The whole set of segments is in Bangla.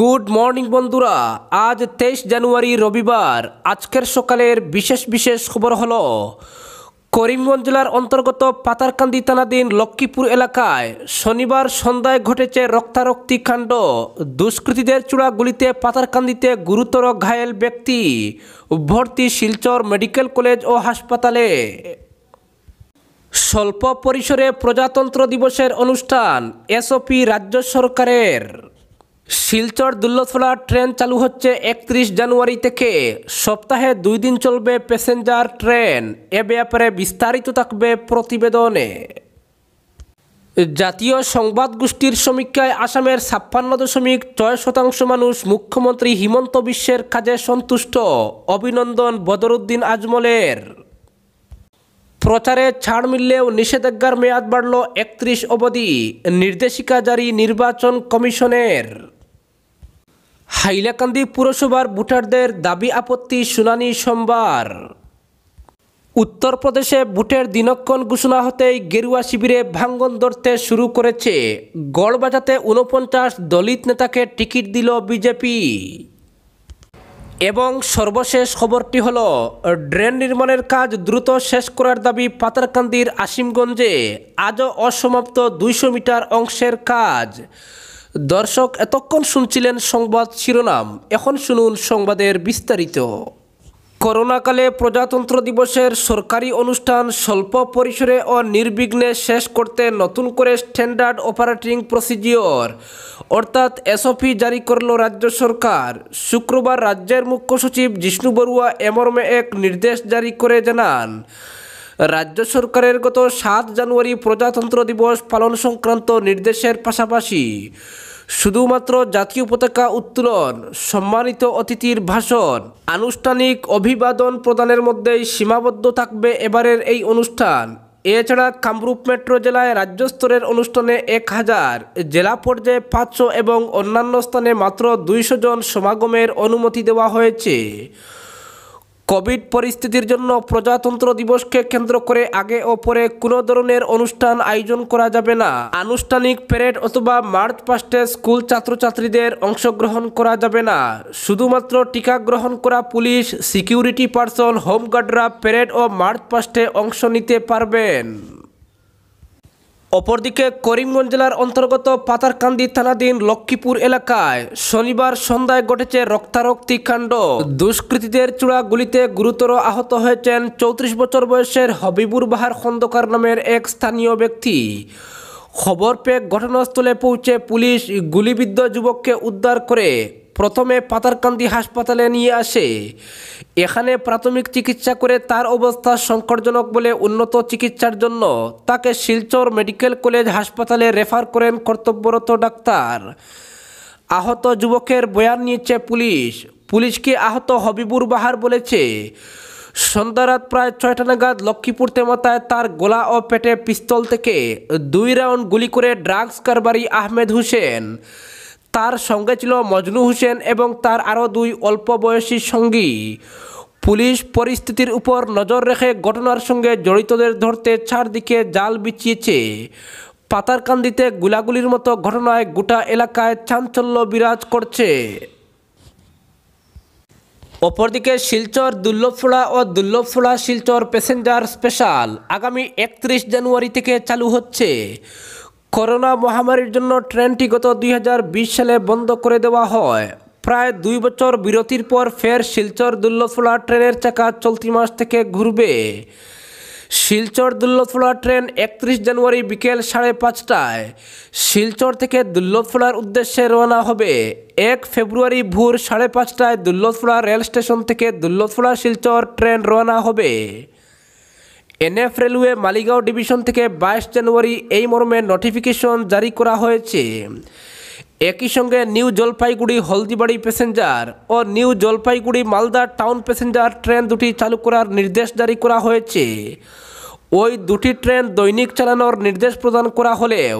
গুড মর্নিং বন্ধুরা আজ তেইশ জানুয়ারি রবিবার আজকের সকালের বিশেষ বিশেষ খবর হল করিমগঞ্জ জেলার অন্তর্গত পাতারকান্দি থানাধীন লক্ষ্মীপুর এলাকায় শনিবার সন্ধ্যায় ঘটেছে রক্তারক্তি কাণ্ড দুষ্কৃতীদের চূড়া গুলিতে পাতারকান্দিতে গুরুতর ঘায়েল ব্যক্তি ভর্তি শিলচর মেডিকেল কলেজ ও হাসপাতালে স্বল্প পরিসরে প্রজাতন্ত্র দিবসের অনুষ্ঠান এসওপি রাজ্য সরকারের শিলচর দুল্লতলা ট্রেন চালু হচ্ছে একত্রিশ জানুয়ারি থেকে সপ্তাহে দুই দিন চলবে প্যাসেঞ্জার ট্রেন এ ব্যাপারে বিস্তারিত থাকবে প্রতিবেদনে জাতীয় সংবাদ গোষ্ঠীর সমীক্ষায় আসামের ছাপ্পান্ন দশমিক ছয় শতাংশ মানুষ মুখ্যমন্ত্রী হিমন্ত বিশ্বের কাজে সন্তুষ্ট অভিনন্দন বদরুদ্দিন আজমলের প্রচারে ছাড় মিললেও নিষেধাজ্ঞার মেয়াদ বাড়ল একত্রিশ অবধি নির্দেশিকা জারি নির্বাচন কমিশনের হাইলাকান্দি পুরসভার ভোটারদের দাবি আপত্তি শুনানি সোমবার উত্তরপ্রদেশে ভোটের দিনক্ষণ ঘোষণা হতেই গেরুয়া শিবিরে ভাঙ্গন ধরতে শুরু করেছে গড়বাজাতে উনপঞ্চাশ দলিত নেতাকে টিকিট দিল বিজেপি এবং সর্বশেষ খবরটি হল ড্রেন নির্মাণের কাজ দ্রুত শেষ করার দাবি পাতারকান্দির আসিমগঞ্জে আজও অসমাপ্ত দুইশো মিটার অংশের কাজ দর্শক এতক্ষণ শুনছিলেন সংবাদ শিরোনাম এখন শুনুন সংবাদের বিস্তারিত করোনাকালে প্রজাতন্ত্র দিবসের সরকারি অনুষ্ঠান স্বল্প পরিসরে ও নির্বিঘ্নে শেষ করতে নতুন করে স্ট্যান্ডার্ড অপারেটিং প্রসিডিওর অর্থাৎ এসওপি জারি করল রাজ্য সরকার শুক্রবার রাজ্যের মুখ্য সচিব জিষ্ণু বড়ুয়া এমর্মে এক নির্দেশ জারি করে জানান রাজ্য সরকারের গত সাত জানুয়ারি প্রজাতন্ত্র দিবস পালন সংক্রান্ত নির্দেশের পাশাপাশি শুধুমাত্র জাতীয় পতাকা উত্তোলন সম্মানিত অতিথির ভাষণ আনুষ্ঠানিক অভিবাদন প্রদানের মধ্যেই সীমাবদ্ধ থাকবে এবারের এই অনুষ্ঠান এছাড়া কামরূপ মেট্রো জেলায় রাজ্য স্তরের অনুষ্ঠানে এক হাজার জেলা পর্যায়ে পাঁচশো এবং অন্যান্য স্থানে মাত্র দুইশো জন সমাগমের অনুমতি দেওয়া হয়েছে কোভিড পরিস্থিতির জন্য প্রজাতন্ত্র দিবসকে কেন্দ্র করে আগে ও পরে কোনো ধরনের অনুষ্ঠান আয়োজন করা যাবে না আনুষ্ঠানিক প্যারেড অথবা মার্চ পাস্টে স্কুল ছাত্রছাত্রীদের অংশগ্রহণ করা যাবে না শুধুমাত্র টিকা গ্রহণ করা পুলিশ সিকিউরিটি পার্সন হোমগার্ডরা প্যারেড ও মার্চ পাস্টে অংশ নিতে পারবেন অপরদিকে করিমগঞ্জ জেলার অন্তর্গত পাতারকান্দি থানাধীন লক্ষ্মীপুর এলাকায় শনিবার সন্ধ্যায় ঘটেছে রক্তারক্তি কাণ্ড দুষ্কৃতীদের চূড়া গুলিতে গুরুতর আহত হয়েছেন চৌত্রিশ বছর বয়সের হবিবুর বাহার খন্দকার নামের এক স্থানীয় ব্যক্তি খবর পেয়ে ঘটনাস্থলে পৌঁছে পুলিশ গুলিবিদ্ধ যুবককে উদ্ধার করে প্রথমে পাতারকান্দি হাসপাতালে নিয়ে আসে এখানে প্রাথমিক চিকিৎসা করে তার অবস্থা সংকটজনক বলে উন্নত চিকিৎসার জন্য তাকে শিলচর মেডিকেল কলেজ হাসপাতালে রেফার করেন কর্তব্যরত ডাক্তার আহত যুবকের বয়ান নিয়েছে পুলিশ পুলিশকে আহত হবিবুর বাহার বলেছে সন্ধ্যারাত প্রায় ছয়টা নাগাদ লক্ষ্মীপুর তেমাতায় তার গোলা ও পেটে পিস্তল থেকে দুই রাউন্ড গুলি করে ড্রাগস কারবারি আহমেদ হোসেন তার সঙ্গে ছিল মজনু হোসেন এবং তার আরও দুই অল্প বয়সী সঙ্গী পুলিশ পরিস্থিতির উপর নজর রেখে ঘটনার সঙ্গে জড়িতদের ধরতে চারদিকে জাল বিছিয়েছে পাতারকান্দিতে গুলাগুলির মতো ঘটনায় গোটা এলাকায় চাঞ্চল্য বিরাজ করছে অপরদিকে শিলচর দুর্লভফোড়া ও দুর্লভফোড়া শিলচর প্যাসেঞ্জার স্পেশাল আগামী একত্রিশ জানুয়ারি থেকে চালু হচ্ছে করোনা মহামারীর জন্য ট্রেনটি গত দুই সালে বন্ধ করে দেওয়া হয় প্রায় দুই বছর বিরতির পর ফের শিলচর দুল্লফুলা ট্রেনের চাকা চলতি মাস থেকে ঘুরবে শিলচর দুল্লফুলা ট্রেন একত্রিশ জানুয়ারি বিকেল সাড়ে পাঁচটায় শিলচর থেকে দুল্লফুলার উদ্দেশ্যে রওনা হবে এক ফেব্রুয়ারি ভোর সাড়ে পাঁচটায় দুল্লফুলা রেল স্টেশন থেকে দুল্লফুলা শিলচর ট্রেন রওনা হবে এনএফ রেলওয়ে মালিগাঁও ডিভিশন থেকে বাইশ জানুয়ারি এই মর্মে নোটিফিকেশন জারি করা হয়েছে একই সঙ্গে নিউ জলপাইগুড়ি হলদিবাড়ি প্যাসেঞ্জার ও New Jalpaiguri Malda town passenger train দুটি চালু করার নির্দেশ জারি করা হয়েছে ওই দুটি ট্রেন দৈনিক চালানোর নির্দেশ প্রদান করা হলেও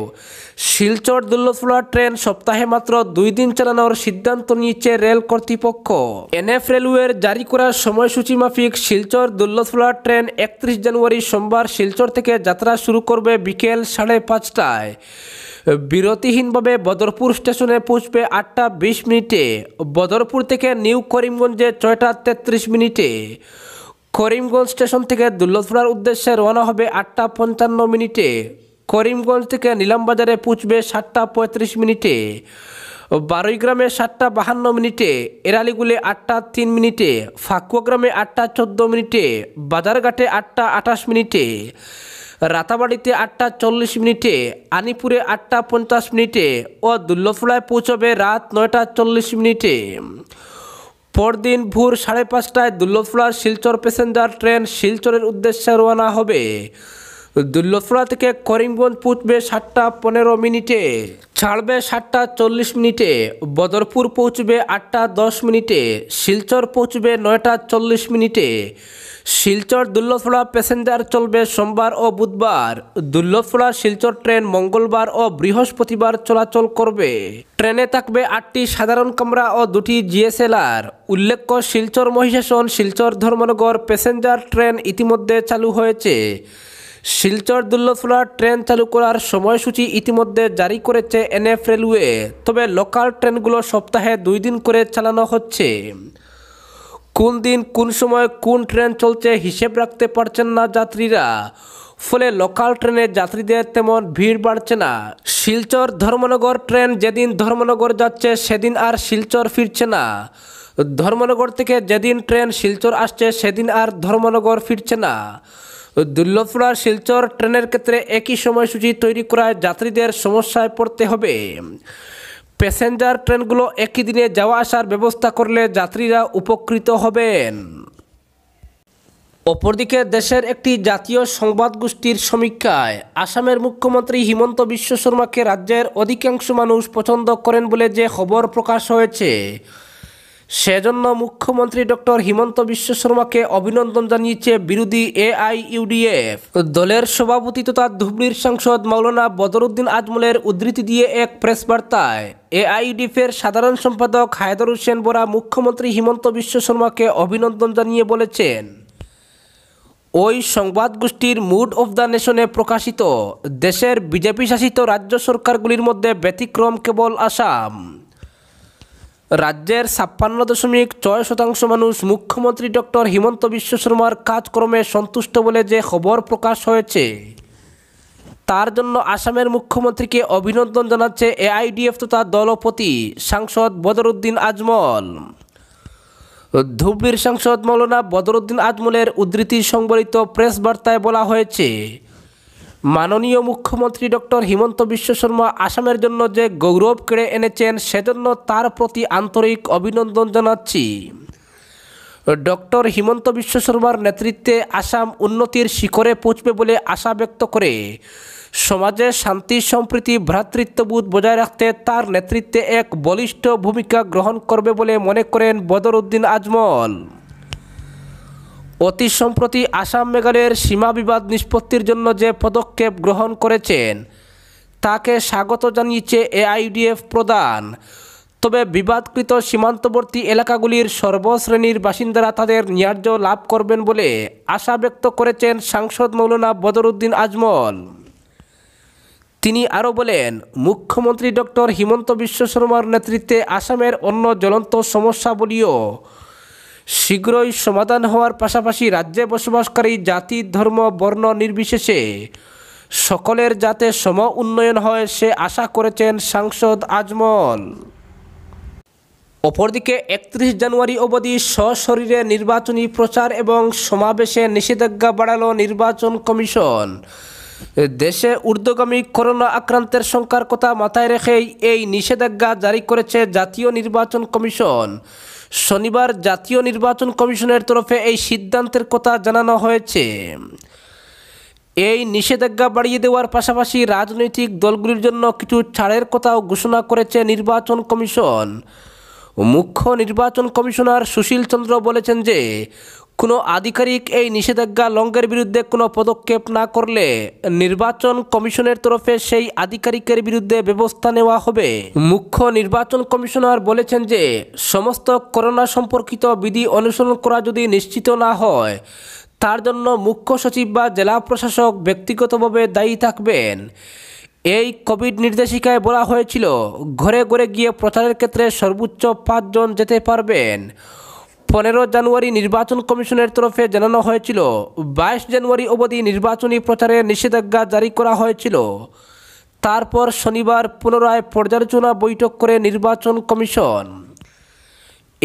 শিলচর দুল্লতপুরা ট্রেন সপ্তাহে মাত্র দুই দিন চালানোর সিদ্ধান্ত নিয়েছে রেল কর্তৃপক্ষ এনএফ রেলওয়ের জারি করা সময়সূচি মাফিক শিলচর দুল্লতপুরা ট্রেন একত্রিশ জানুয়ারি সোমবার শিলচর থেকে যাত্রা শুরু করবে বিকেল সাড়ে পাঁচটায় বিরতিহীনভাবে বদরপুর স্টেশনে পৌঁছবে আটটা বিশ মিনিটে বদরপুর থেকে নিউ করিমগঞ্জে ছয়টা তেত্রিশ মিনিটে করিমগঞ্জ স্টেশন থেকে দুল্লতপুরার উদ্দেশ্যে রওনা হবে আটটা পঞ্চান্ন মিনিটে করিমগঞ্জ থেকে নীলামবাজারে পুঁচবে সাতটা পঁয়ত্রিশ মিনিটে বারুইগ্রামে সাতটা বাহান্ন মিনিটে এরালিগুলে আটটা তিন মিনিটে ফাকুয়াগ্রামে আটটা চোদ্দো মিনিটে বাজারঘাটে আটটা আঠাশ মিনিটে রাতাবাড়িতে আটটা চল্লিশ মিনিটে আনিপুরে আটটা পঞ্চাশ মিনিটে ও দুল্লফুলায় পৌঁছবে রাত নয়টা চল্লিশ মিনিটে পরদিন ভোর সাড়ে পাঁচটায় দুল্লভপুরা শিলচর প্যাসেঞ্জার ট্রেন শিলচরের উদ্দেশ্যে রওনা হবে দুল্লভপুরা থেকে করিমগঞ্জ পৌঁছবে সাতটা পনেরো মিনিটে ছাড়বে সাতটা চল্লিশ মিনিটে বদরপুর পৌঁছবে আটটা দশ মিনিটে শিলচর পৌঁছবে নয়টা চল্লিশ মিনিটে শিলচর দুল্লফোড়া প্যাসেঞ্জার চলবে সোমবার ও বুধবার দুল্লফোড়া শিলচর ট্রেন মঙ্গলবার ও বৃহস্পতিবার চলাচল করবে ট্রেনে থাকবে আটটি সাধারণ কামরা ও দুটি জিএসএলআর উল্লেখ্য শিলচর মহিষাসন শিলচর ধর্মনগর প্যাসেঞ্জার ট্রেন ইতিমধ্যে চালু হয়েছে শিলচর দুল্লফোড়া ট্রেন চালু করার সময়সূচি ইতিমধ্যে জারি করেছে এনএফ রেলওয়ে তবে লোকাল ট্রেনগুলো সপ্তাহে দুই দিন করে চালানো হচ্ছে কোন দিন কোন সময় কোন ট্রেন চলছে হিসেব রাখতে পারছেন না যাত্রীরা ফলে লোকাল ট্রেনের যাত্রীদের তেমন ভিড় বাড়ছে না শিলচর ধর্মনগর ট্রেন যেদিন ধর্মনগর যাচ্ছে সেদিন আর শিলচর ফিরছে না ধর্মনগর থেকে যেদিন ট্রেন শিলচর আসছে সেদিন আর ধর্মনগর ফিরছে না দুর্লভপুরা শিলচর ট্রেনের ক্ষেত্রে একই সময়সূচি তৈরি করায় যাত্রীদের সমস্যায় পড়তে হবে প্যাসেঞ্জার ট্রেনগুলো একই দিনে যাওয়া আসার ব্যবস্থা করলে যাত্রীরা উপকৃত হবেন অপরদিকে দেশের একটি জাতীয় সংবাদ গোষ্ঠীর সমীক্ষায় আসামের মুখ্যমন্ত্রী হিমন্ত বিশ্ব শর্মাকে রাজ্যের অধিকাংশ মানুষ পছন্দ করেন বলে যে খবর প্রকাশ হয়েছে সেজন্য মুখ্যমন্ত্রী ডক্টর হিমন্ত বিশ্ব শর্মাকে অভিনন্দন জানিয়েছে বিরোধী এআইইউডিএফ দলের সভাপতি তথা ধুবড়ির সাংসদ মৌলানা বদরুদ্দিন আজমলের উদ্ধৃতি দিয়ে এক প্রেস বার্তায় এআইডিএফের সাধারণ সম্পাদক হায়দার হোসেন বোরা মুখ্যমন্ত্রী হিমন্ত বিশ্ব শর্মাকে অভিনন্দন জানিয়ে বলেছেন ওই সংবাদ গোষ্ঠীর মুড অফ দ্য নেশনে প্রকাশিত দেশের বিজেপি শাসিত রাজ্য সরকারগুলির মধ্যে ব্যতিক্রম কেবল আসাম রাজ্যের ছাপ্পান্ন দশমিক ছয় শতাংশ মানুষ মুখ্যমন্ত্রী ডক্টর হিমন্ত বিশ্ব শর্মার কাজকর্মে সন্তুষ্ট বলে যে খবর প্রকাশ হয়েছে তার জন্য আসামের মুখ্যমন্ত্রীকে অভিনন্দন জানাচ্ছে এআইডিএফ তথা দলপতি সাংসদ বদরুদ্দিন আজমল ধুবড়ির সাংসদ মৌলানা বদরুদ্দিন আজমলের উদ্ধৃতি সংবলিত প্রেস বার্তায় বলা হয়েছে মাননীয় মুখ্যমন্ত্রী ডক্টর হিমন্ত বিশ্ব শর্মা আসামের জন্য যে গৌরব কেড়ে এনেছেন সেজন্য তার প্রতি আন্তরিক অভিনন্দন জানাচ্ছি ডক্টর হিমন্ত বিশ্ব শর্মার নেতৃত্বে আসাম উন্নতির শিখরে পৌঁছবে বলে আশা ব্যক্ত করে সমাজে শান্তি সম্প্রীতি ভ্রাতৃত্ববোধ বজায় রাখতে তার নেতৃত্বে এক বলিষ্ঠ ভূমিকা গ্রহণ করবে বলে মনে করেন বদরউদ্দিন আজমল অতি সম্প্রতি আসাম মেঘালয়ের সীমা বিবাদ নিষ্পত্তির জন্য যে পদক্ষেপ গ্রহণ করেছেন তাকে স্বাগত জানিয়েছে এআইডিএফ প্রদান তবে বিবাদকৃত সীমান্তবর্তী এলাকাগুলির সর্বশ্রেণীর বাসিন্দারা তাদের ন্যায্য লাভ করবেন বলে আশা ব্যক্ত করেছেন সাংসদ মৌলানা বদরুদ্দিন আজমল তিনি আরও বলেন মুখ্যমন্ত্রী ডক্টর হিমন্ত বিশ্ব শর্মার নেতৃত্বে আসামের অন্য জ্বলন্ত সমস্যাবলীয় শীঘ্রই সমাধান হওয়ার পাশাপাশি রাজ্যে বসবাসকারী জাতি ধর্ম বর্ণ নির্বিশেষে সকলের যাতে সম উন্নয়ন হয় সে আশা করেছেন সাংসদ আজমল অপরদিকে একত্রিশ জানুয়ারি অবধি সশরীরে নির্বাচনী প্রচার এবং সমাবেশে নিষেধাজ্ঞা বাড়ালো নির্বাচন কমিশন দেশে ঊর্ধ্বগামী করোনা আক্রান্তের সংখ্যার কথা মাথায় রেখেই এই নিষেধাজ্ঞা জারি করেছে জাতীয় নির্বাচন কমিশন শনিবার জাতীয় নির্বাচন কমিশনের তরফে এই সিদ্ধান্তের কথা জানানো হয়েছে এই নিষেধাজ্ঞা বাড়িয়ে দেওয়ার পাশাপাশি রাজনৈতিক দলগুলির জন্য কিছু ছাড়ের কথাও ঘোষণা করেছে নির্বাচন কমিশন মুখ্য নির্বাচন কমিশনার সুশীল চন্দ্র বলেছেন যে কোনো আধিকারিক এই নিষেধাজ্ঞা লঙ্ঘের বিরুদ্ধে কোনো পদক্ষেপ না করলে নির্বাচন কমিশনের তরফে সেই আধিকারিকের বিরুদ্ধে ব্যবস্থা নেওয়া হবে মুখ্য নির্বাচন কমিশনার বলেছেন যে সমস্ত করোনা সম্পর্কিত বিধি অনুসরণ করা যদি নিশ্চিত না হয় তার জন্য মুখ্য সচিব বা জেলা প্রশাসক ব্যক্তিগতভাবে দায়ী থাকবেন এই কোভিড নির্দেশিকায় বলা হয়েছিল ঘরে ঘরে গিয়ে প্রচারের ক্ষেত্রে সর্বোচ্চ পাঁচজন যেতে পারবেন পনেরো জানুয়ারি নির্বাচন কমিশনের তরফে জানানো হয়েছিল বাইশ জানুয়ারি অবধি নির্বাচনী প্রচারে নিষেধাজ্ঞা জারি করা হয়েছিল তারপর শনিবার পুনরায় পর্যালোচনা বৈঠক করে নির্বাচন কমিশন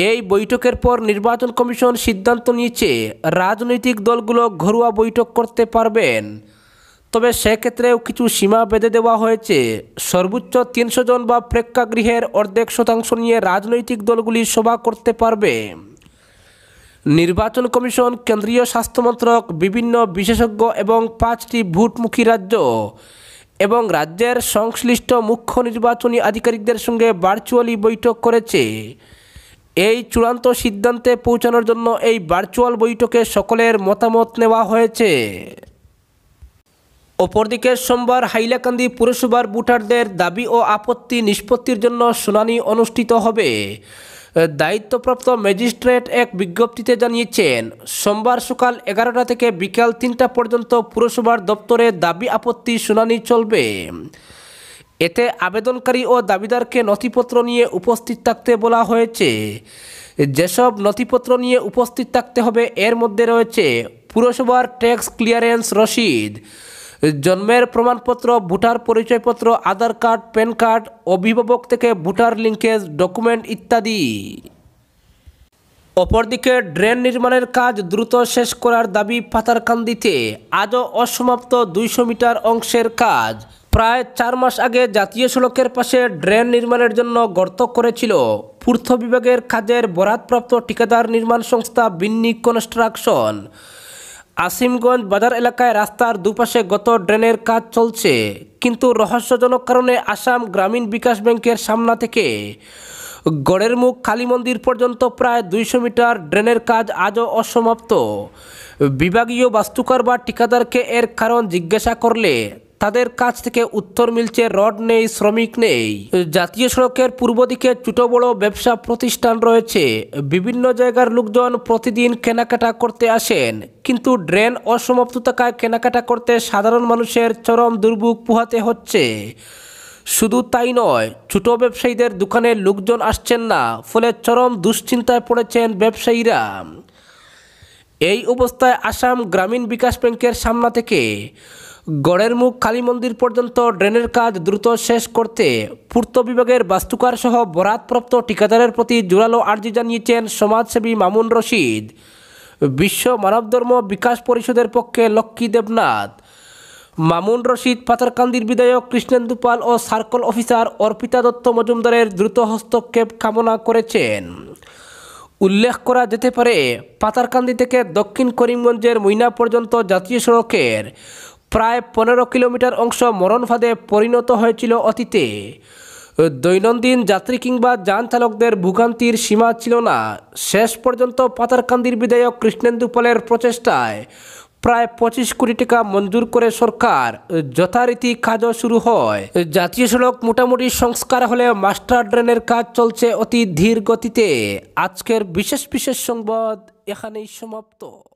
এই বৈঠকের পর নির্বাচন কমিশন সিদ্ধান্ত নিয়েছে রাজনৈতিক দলগুলো ঘরোয়া বৈঠক করতে পারবেন তবে সেক্ষেত্রেও কিছু সীমা বেঁধে দেওয়া হয়েছে সর্বোচ্চ তিনশো জন বা প্রেক্ষাগৃহের অর্ধেক শতাংশ নিয়ে রাজনৈতিক দলগুলি সভা করতে পারবে নির্বাচন কমিশন কেন্দ্রীয় স্বাস্থ্যমন্ত্রক বিভিন্ন বিশেষজ্ঞ এবং পাঁচটি ভোটমুখী রাজ্য এবং রাজ্যের সংশ্লিষ্ট মুখ্য নির্বাচনী আধিকারিকদের সঙ্গে ভার্চুয়ালি বৈঠক করেছে এই চূড়ান্ত সিদ্ধান্তে পৌঁছানোর জন্য এই ভার্চুয়াল বৈঠকে সকলের মতামত নেওয়া হয়েছে অপরদিকে সোমবার হাইলাকান্দি পুরসভার ভোটারদের দাবি ও আপত্তি নিষ্পত্তির জন্য শুনানি অনুষ্ঠিত হবে দায়িত্বপ্রাপ্ত ম্যাজিস্ট্রেট এক বিজ্ঞপ্তিতে জানিয়েছেন সোমবার সকাল এগারোটা থেকে বিকাল তিনটা পর্যন্ত পুরসভার দপ্তরে দাবি আপত্তি শুনানি চলবে এতে আবেদনকারী ও দাবিদারকে নথিপত্র নিয়ে উপস্থিত থাকতে বলা হয়েছে যেসব নথিপত্র নিয়ে উপস্থিত থাকতে হবে এর মধ্যে রয়েছে পুরসভার ট্যাক্স ক্লিয়ারেন্স রসিদ জন্মের প্রমাণপত্র ভোটার পরিচয়পত্র আধার কার্ড প্যান কার্ড অভিভাবক থেকে ভোটার লিঙ্কেজ ডকুমেন্ট ইত্যাদি অপরদিকে ড্রেন নির্মাণের কাজ দ্রুত শেষ করার দাবি পাতারকান্দিতে আজও অসমাপ্ত দুইশো মিটার অংশের কাজ প্রায় চার মাস আগে জাতীয় সড়কের পাশে ড্রেন নির্মাণের জন্য গর্ত করেছিল পূর্ত বিভাগের কাজের বরাদপ্রাপ্ত ঠিকাদার নির্মাণ সংস্থা বিন্নি কনস্ট্রাকশন আসিমগঞ্জ বাজার এলাকায় রাস্তার দুপাশে গত ড্রেনের কাজ চলছে কিন্তু রহস্যজনক কারণে আসাম গ্রামীণ বিকাশ ব্যাংকের সামনা থেকে গড়ের মুখ কালী মন্দির পর্যন্ত প্রায় দুইশো মিটার ড্রেনের কাজ আজও অসমাপ্ত বিভাগীয় বাস্তুকার বা ঠিকাদারকে এর কারণ জিজ্ঞাসা করলে তাদের কাছ থেকে উত্তর মিলছে রড নেই শ্রমিক নেই জাতীয় সড়কের পূর্ব দিকে ছোট বড় ব্যবসা প্রতিষ্ঠান রয়েছে বিভিন্ন জায়গার লোকজন প্রতিদিন কেনাকাটা করতে আসেন কিন্তু ড্রেন অসমাপ্ত থাকায় কেনাকাটা করতে সাধারণ মানুষের চরম দুর্ভোগ পোহাতে হচ্ছে শুধু তাই নয় ছোট ব্যবসায়ীদের দোকানে লোকজন আসছেন না ফলে চরম দুশ্চিন্তায় পড়েছেন ব্যবসায়ীরা এই অবস্থায় আসাম গ্রামীণ বিকাশ ব্যাংকের সামনা থেকে গড়ের মুখ কালী মন্দির পর্যন্ত ড্রেনের কাজ দ্রুত শেষ করতে পূর্ত বিভাগের বাস্তুকার সহ বরাতপ্রাপ্ত ঠিকাদারের প্রতি জোরালো আর্জি জানিয়েছেন সমাজসেবী মামুন রশিদ বিশ্ব মানবধর্ম বিকাশ পরিষদের পক্ষে লক্ষ্মী দেবনাথ মামুন রশিদ পাথারকান্দির বিধায়ক কৃষ্ণেন্দু পাল ও সার্কল অফিসার অর্পিতা দত্ত মজুমদারের দ্রুত হস্তক্ষেপ কামনা করেছেন উল্লেখ করা যেতে পারে পাতারকান্দি থেকে দক্ষিণ করিমগঞ্জের মইনা পর্যন্ত জাতীয় সড়কের প্রায় পনেরো কিলোমিটার অংশ মরণ ফাঁদে পরিণত হয়েছিল অতীতে দৈনন্দিন যাত্রী কিংবা যান চালকদের ভোগান্তির সীমা ছিল না শেষ পর্যন্ত পাতারকান্দির বিধায়ক কৃষ্ণেন্দু পালের প্রচেষ্টায় প্রায় পঁচিশ কোটি টাকা মঞ্জুর করে সরকার যথারীতি কাজও শুরু হয় জাতীয় সড়ক মোটামুটি সংস্কার হলে মাস্টার ড্রেনের কাজ চলছে অতি ধীর গতিতে আজকের বিশেষ বিশেষ সংবাদ এখানেই সমাপ্ত